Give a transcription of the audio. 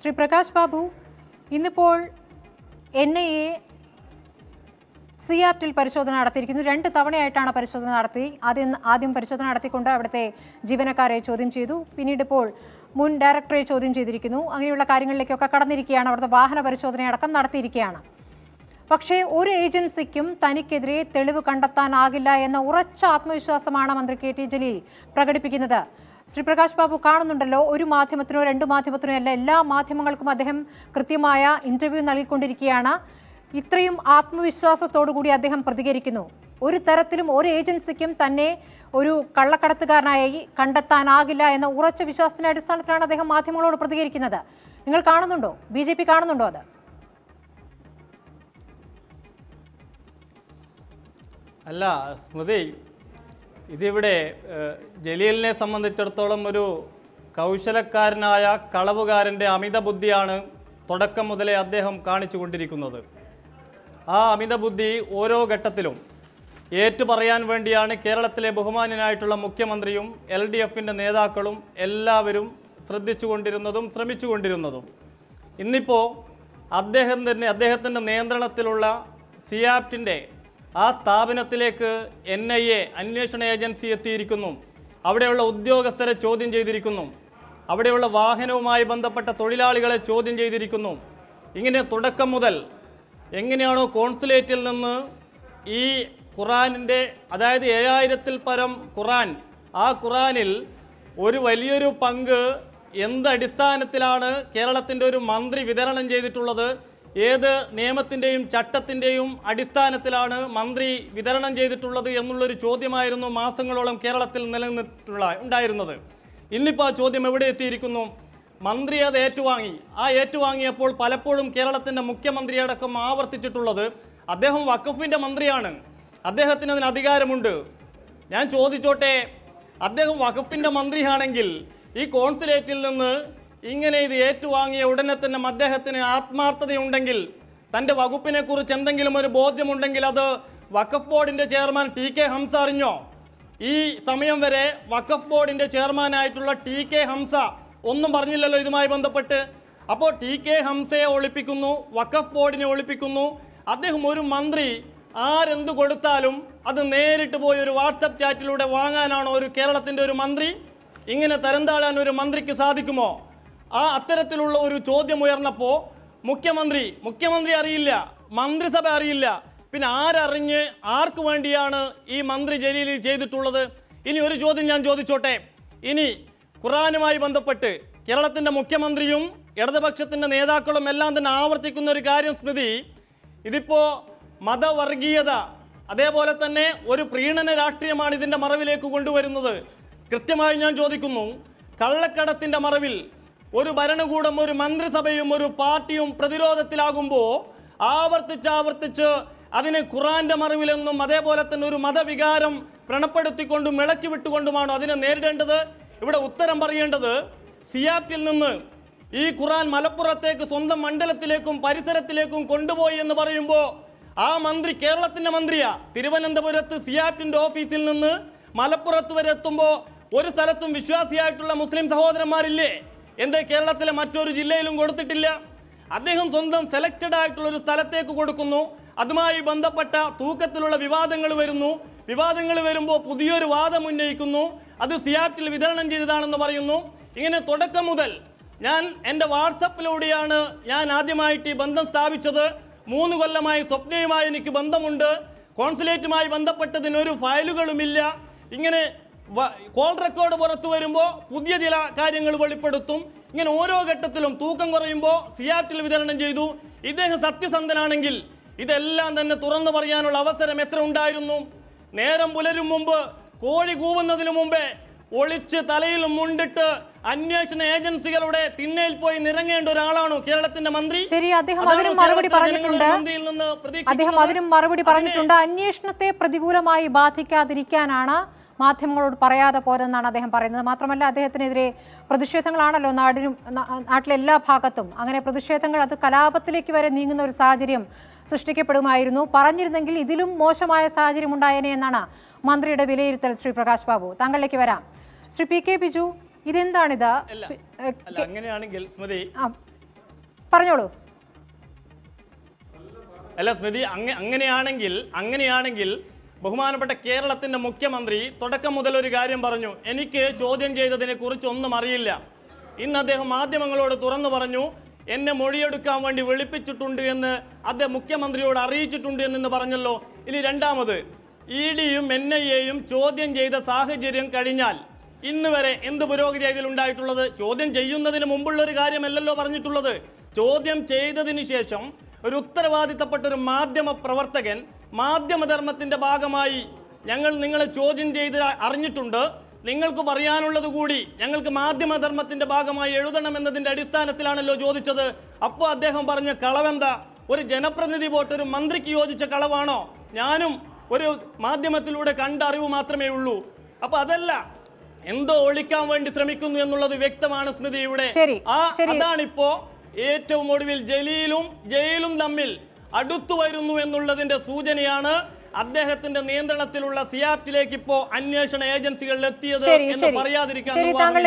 ശ്രീ പ്രകാശ് ബാബു ഇന്നിപ്പോൾ N I A സി ആപ്റ്റിൽ പരിശോധന നടത്തിയിരിക്കുന്നു രണ്ട് തവണയായിട്ടാണ് പരിശോധന നടത്തി ആദ്യം ആദ്യം പരിശോധന നടത്തിക്കൊണ്ട് അവിടുത്തെ ജീവനക്കാരെ ചോദ്യം ചെയ്തു പിന്നീട് ഇപ്പോൾ മുൻ ഡയറക്ടറെ ചോദ്യം ചെയ്തിരിക്കുന്നു അങ്ങനെയുള്ള കാര്യങ്ങളിലേക്കൊക്കെ കടന്നിരിക്കുകയാണ് അവിടുത്തെ വാഹന പരിശോധനയടക്കം നടത്തിയിരിക്കുകയാണ് പക്ഷേ ഒരു ഏജൻസിക്കും തനിക്കെതിരെ തെളിവ് കണ്ടെത്താനാകില്ല എന്ന ഉറച്ച ആത്മവിശ്വാസമാണ് മന്ത്രി കെ ടി ജലീൽ പ്രകടിപ്പിക്കുന്നത് ശ്രീ പ്രകാശ് ബാബു കാണുന്നുണ്ടല്ലോ ഒരു മാധ്യമത്തിനോ രണ്ട് മാധ്യമത്തിനോ അല്ല എല്ലാ മാധ്യമങ്ങൾക്കും അദ്ദേഹം കൃത്യമായ ഇന്റർവ്യൂ നൽകിക്കൊണ്ടിരിക്കുകയാണ് ഇത്രയും ആത്മവിശ്വാസത്തോടുകൂടി കൂടി അദ്ദേഹം പ്രതികരിക്കുന്നു ഒരു തരത്തിലും ഒരു ഏജൻസിക്കും തന്നെ ഒരു കള്ളക്കടത്തുകാരനായി കണ്ടെത്താനാകില്ല എന്ന ഉറച്ച വിശ്വാസത്തിന്റെ അടിസ്ഥാനത്തിലാണ് അദ്ദേഹം മാധ്യമങ്ങളോട് പ്രതികരിക്കുന്നത് നിങ്ങൾ കാണുന്നുണ്ടോ ബി ജെ പി കാണുന്നുണ്ടോ അത് അല്ല സ്മൃതി ഇതിവിടെ ജലീലിനെ സംബന്ധിച്ചിടത്തോളം ഒരു കൗശലക്കാരനായ കളവുകാരൻ്റെ അമിത ബുദ്ധിയാണ് തുടക്കം മുതലേ അദ്ദേഹം കാണിച്ചു കൊണ്ടിരിക്കുന്നത് ആ അമിത ബുദ്ധി ഓരോ ഘട്ടത്തിലും ഏറ്റുപറയാൻ വേണ്ടിയാണ് കേരളത്തിലെ ബഹുമാന്യനായിട്ടുള്ള മുഖ്യമന്ത്രിയും എൽ ഡി എഫിൻ്റെ നേതാക്കളും എല്ലാവരും ശ്രദ്ധിച്ചുകൊണ്ടിരുന്നതും ശ്രമിച്ചുകൊണ്ടിരുന്നതും ഇന്നിപ്പോൾ അദ്ദേഹം തന്നെ അദ്ദേഹത്തിൻ്റെ നിയന്ത്രണത്തിലുള്ള സിയാപ്റ്റിൻ്റെ ആ സ്ഥാപനത്തിലേക്ക് എൻ ഐ എ അന്വേഷണ ഏജൻസി എത്തിയിരിക്കുന്നു അവിടെയുള്ള ഉദ്യോഗസ്ഥരെ ചോദ്യം ചെയ്തിരിക്കുന്നു അവിടെയുള്ള വാഹനവുമായി ബന്ധപ്പെട്ട തൊഴിലാളികളെ ചോദ്യം ചെയ്തിരിക്കുന്നു ഇങ്ങനെ തുടക്കം മുതൽ എങ്ങനെയാണോ കോൺസുലേറ്റിൽ നിന്ന് ഈ ഖുറാനിൻ്റെ അതായത് ഏഴായിരത്തിൽ പരം ഖുറാൻ ആ ഖുറാനിൽ ഒരു വലിയൊരു പങ്ക് എന്തടിസ്ഥാനത്തിലാണ് കേരളത്തിൻ്റെ ഒരു മന്ത്രി വിതരണം ചെയ്തിട്ടുള്ളത് ഏത് നിയമത്തിൻ്റെയും ചട്ടത്തിൻ്റെയും അടിസ്ഥാനത്തിലാണ് മന്ത്രി വിതരണം ചെയ്തിട്ടുള്ളത് എന്നുള്ളൊരു ചോദ്യമായിരുന്നു മാസങ്ങളോളം കേരളത്തിൽ നിലനിന്നിട്ടുള്ള ഉണ്ടായിരുന്നത് ഇന്നിപ്പോൾ ആ ചോദ്യം എവിടെ എത്തിയിരിക്കുന്നു മന്ത്രി അത് ഏറ്റുവാങ്ങി ആ ഏറ്റുവാങ്ങിയപ്പോൾ പലപ്പോഴും കേരളത്തിൻ്റെ മുഖ്യമന്ത്രിയടക്കം ആവർത്തിച്ചിട്ടുള്ളത് അദ്ദേഹം വഖഫിൻ്റെ മന്ത്രിയാണ് അദ്ദേഹത്തിന് അതിന് അധികാരമുണ്ട് ഞാൻ ചോദിച്ചോട്ടെ അദ്ദേഹം വഖഫിൻ്റെ മന്ത്രിയാണെങ്കിൽ ഈ കോൺസുലേറ്റിൽ നിന്ന് ഇങ്ങനെ ഇത് ഏറ്റുവാങ്ങിയ ഉടനെ തന്നെ അദ്ദേഹത്തിന് ആത്മാർത്ഥതയുണ്ടെങ്കിൽ തൻ്റെ വകുപ്പിനെക്കുറിച്ച് എന്തെങ്കിലും ഒരു ബോധ്യമുണ്ടെങ്കിൽ അത് വഖഫ് ബോർഡിൻ്റെ ചെയർമാൻ ടി കെ ഹംസ അറിഞ്ഞോ ഈ സമയം വരെ വഖഫ് ബോർഡിൻ്റെ ചെയർമാനായിട്ടുള്ള ടി കെ ഹംസ ഒന്നും പറഞ്ഞില്ലല്ലോ ഇതുമായി ബന്ധപ്പെട്ട് അപ്പോൾ ടി കെ ഹംസയെ ഒളിപ്പിക്കുന്നു വഖഫ് ബോർഡിനെ ഒളിപ്പിക്കുന്നു അദ്ദേഹം ഒരു മന്ത്രി ആരെന്ത് കൊടുത്താലും അത് നേരിട്ട് പോയി ഒരു വാട്സപ്പ് ചാറ്റിലൂടെ വാങ്ങാനാണോ ഒരു കേരളത്തിൻ്റെ ഒരു മന്ത്രി ഇങ്ങനെ തരംതാളാൻ ഒരു മന്ത്രിക്ക് സാധിക്കുമോ ആ അത്തരത്തിലുള്ള ഒരു ചോദ്യം ഉയർന്നപ്പോൾ മുഖ്യമന്ത്രി മുഖ്യമന്ത്രി അറിയില്ല മന്ത്രിസഭ അറിയില്ല പിന്നെ ആരറിഞ്ഞ് ആർക്ക് വേണ്ടിയാണ് ഈ മന്ത്രി ജലീൽ ചെയ്തിട്ടുള്ളത് ഇനി ഒരു ചോദ്യം ഞാൻ ചോദിച്ചോട്ടെ ഇനി ഖുറാനുമായി ബന്ധപ്പെട്ട് കേരളത്തിൻ്റെ മുഖ്യമന്ത്രിയും ഇടതുപക്ഷത്തിൻ്റെ നേതാക്കളും എല്ലാം തന്നെ ആവർത്തിക്കുന്ന ഒരു കാര്യം സ്മൃതി ഇതിപ്പോൾ മതവർഗീയത അതേപോലെ തന്നെ ഒരു പ്രീണന രാഷ്ട്രീയമാണ് ഇതിൻ്റെ മറവിലേക്ക് കൊണ്ടുവരുന്നത് കൃത്യമായി ഞാൻ ചോദിക്കുന്നു കള്ളക്കടത്തിൻ്റെ മറവിൽ ഒരു ഭരണകൂടം ഒരു മന്ത്രിസഭയും ഒരു പാർട്ടിയും പ്രതിരോധത്തിലാകുമ്പോൾ ആവർത്തിച്ച് ആവർത്തിച്ച് അതിനെ ഖുറാന്റെ മറിവിലെന്നും അതേപോലെ തന്നെ ഒരു മതവികാരം പ്രണപ്പെടുത്തിക്കൊണ്ടും ഇളക്കി വിട്ടുകൊണ്ടുമാണോ അതിനെ നേരിടേണ്ടത് ഇവിടെ ഉത്തരം പറയേണ്ടത് സിയാപ്പിൽ നിന്ന് ഈ ഖുറാൻ മലപ്പുറത്തേക്ക് സ്വന്തം മണ്ഡലത്തിലേക്കും പരിസരത്തിലേക്കും കൊണ്ടുപോയി എന്ന് പറയുമ്പോൾ ആ മന്ത്രി കേരളത്തിൻ്റെ മന്ത്രിയാ തിരുവനന്തപുരത്ത് സിയാപ്പിൻ്റെ ഓഫീസിൽ നിന്ന് മലപ്പുറത്ത് വരെ എത്തുമ്പോൾ ഒരു സ്ഥലത്തും വിശ്വാസിയായിട്ടുള്ള മുസ്ലിം സഹോദരന്മാരില്ലേ എന്തേ കേരളത്തിലെ മറ്റൊരു ജില്ലയിലും കൊടുത്തിട്ടില്ല അദ്ദേഹം സ്വന്തം സെലക്റ്റഡ് ആയിട്ടുള്ള ഒരു സ്ഥലത്തേക്ക് കൊടുക്കുന്നു അതുമായി ബന്ധപ്പെട്ട തൂക്കത്തിലുള്ള വിവാദങ്ങൾ വരുന്നു വിവാദങ്ങൾ വരുമ്പോൾ പുതിയൊരു വാദം ഉന്നയിക്കുന്നു അത് സിയാറ്റിൽ വിതരണം ചെയ്തതാണെന്ന് പറയുന്നു ഇങ്ങനെ തുടക്കം മുതൽ ഞാൻ എൻ്റെ വാട്സപ്പിലൂടെയാണ് ഞാൻ ആദ്യമായിട്ട് ഈ ബന്ധം സ്ഥാപിച്ചത് മൂന്ന് കൊല്ലമായി സ്വപ്നയുമായി എനിക്ക് ബന്ധമുണ്ട് കോൺസുലേറ്റുമായി ബന്ധപ്പെട്ടതിനൊരു ഫയലുകളുമില്ല ഇങ്ങനെ കോൾ റെക്കോർഡ് പുറത്തു വരുമ്പോൾ പുതിയ ചില കാര്യങ്ങൾ വെളിപ്പെടുത്തും ഇങ്ങനെ ഓരോ ഘട്ടത്തിലും തൂക്കം കുറയുമ്പോൾ സിയാറ്റിൽ വിതരണം ചെയ്തു ഇദ്ദേഹം സത്യസന്ധനാണെങ്കിൽ ഇതെല്ലാം തന്നെ തുറന്നു പറയാനുള്ള അവസരം എത്ര ഉണ്ടായിരുന്നു നേരം പുലരും മുമ്പ് കോഴി കൂവുന്നതിനു മുമ്പേ ഒളിച്ച് തലയിൽ മുണ്ടിട്ട് അന്വേഷണ ഏജൻസികളുടെ തിന്നയിൽ പോയി നിറങ്ങേണ്ട ഒരാളാണോ കേരളത്തിന്റെ മന്ത്രി ശരി അദ്ദേഹം അതിനും മറുപടി പറഞ്ഞിട്ടുണ്ട് അദ്ദേഹം അതിനും മറുപടി പറഞ്ഞിട്ടുണ്ട് അന്വേഷണത്തെ പ്രതികൂലമായി ബാധിക്കാതിരിക്കാനാണ് മാധ്യമങ്ങളോട് പറയാതെ പോരെന്നാണ് അദ്ദേഹം പറയുന്നത് മാത്രമല്ല അദ്ദേഹത്തിനെതിരെ പ്രതിഷേധങ്ങളാണല്ലോ നാടിനും നാട്ടിലെ എല്ലാ ഭാഗത്തും അങ്ങനെ പ്രതിഷേധങ്ങൾ അത് കലാപത്തിലേക്ക് വരെ നീങ്ങുന്ന ഒരു സാഹചര്യം സൃഷ്ടിക്കപ്പെടുമായിരുന്നു പറഞ്ഞിരുന്നെങ്കിൽ ഇതിലും മോശമായ സാഹചര്യം ഉണ്ടായേനെ എന്നാണ് മന്ത്രിയുടെ വിലയിരുത്തൽ ശ്രീ പ്രകാശ് ബാബു താങ്കളിലേക്ക് വരാം ശ്രീ പി കെ ബിജു ഇതെന്താണിത് അങ്ങനെയാണെങ്കിൽ പറഞ്ഞോളൂ അല്ല സ്മൃതി അങ്ങനെയാണെങ്കിൽ അങ്ങനെയാണെങ്കിൽ ബഹുമാനപ്പെട്ട കേരളത്തിൻ്റെ മുഖ്യമന്ത്രി തുടക്കം മുതൽ ഒരു കാര്യം പറഞ്ഞു എനിക്ക് ചോദ്യം ചെയ്തതിനെക്കുറിച്ച് ഒന്നും അറിയില്ല ഇന്ന് അദ്ദേഹം മാധ്യമങ്ങളോട് തുറന്നു പറഞ്ഞു എന്നെ മൊഴിയെടുക്കാൻ വേണ്ടി വിളിപ്പിച്ചിട്ടുണ്ട് എന്ന് അദ്ദേഹം മുഖ്യമന്ത്രിയോട് അറിയിച്ചിട്ടുണ്ട് എന്ന് പറഞ്ഞല്ലോ ഇനി രണ്ടാമത് ഇ ഡിയും എൻ ഐ എയും ചോദ്യം ചെയ്ത സാഹചര്യം കഴിഞ്ഞാൽ ഇന്ന് വരെ എന്ത് പുരോഗതി ഉണ്ടായിട്ടുള്ളത് ചോദ്യം ചെയ്യുന്നതിന് മുമ്പുള്ള ഒരു കാര്യമല്ലല്ലോ പറഞ്ഞിട്ടുള്ളത് ചോദ്യം ചെയ്തതിന് ശേഷം ഒരു ഉത്തരവാദിത്തപ്പെട്ട ഒരു മാധ്യമ പ്രവർത്തകൻ മാധ്യമധർമ്മത്തിൻ്റെ ഭാഗമായി ഞങ്ങൾ നിങ്ങളെ ചോദ്യം ചെയ്ത് അറിഞ്ഞിട്ടുണ്ട് നിങ്ങൾക്ക് പറയാനുള്ളത് കൂടി ഞങ്ങൾക്ക് മാധ്യമധർമ്മത്തിൻ്റെ ഭാഗമായി എഴുതണമെന്നതിൻ്റെ അടിസ്ഥാനത്തിലാണല്ലോ ചോദിച്ചത് അപ്പോൾ അദ്ദേഹം പറഞ്ഞ കളവെന്താ ഒരു ജനപ്രതിനിധി പോട്ട് ഒരു മന്ത്രിക്ക് യോജിച്ച കളവാണോ ഞാനും ഒരു മാധ്യമത്തിലൂടെ കണ്ട അറിവ് മാത്രമേ ഉള്ളൂ അപ്പോൾ അതല്ല എന്തോ ഒളിക്കാൻ വേണ്ടി ശ്രമിക്കുന്നു എന്നുള്ളത് വ്യക്തമാണ് സ്മൃതിയുടെ ആ അതാണിപ്പോ ഏറ്റവും ഒടുവിൽ ജലീലും ജയിലും തമ്മിൽ അടുത്തു വരുന്നു എന്നുള്ളതിൻ്റെ സൂചനയാണ് അദ്ദേഹത്തിന്റെ നിയന്ത്രണത്തിലുള്ള സിയാറ്റിലേക്ക് ഇപ്പോ അന്വേഷണ ഏജൻസികൾ എത്തിയത് എന്ന് പറയാതിരിക്കാൻ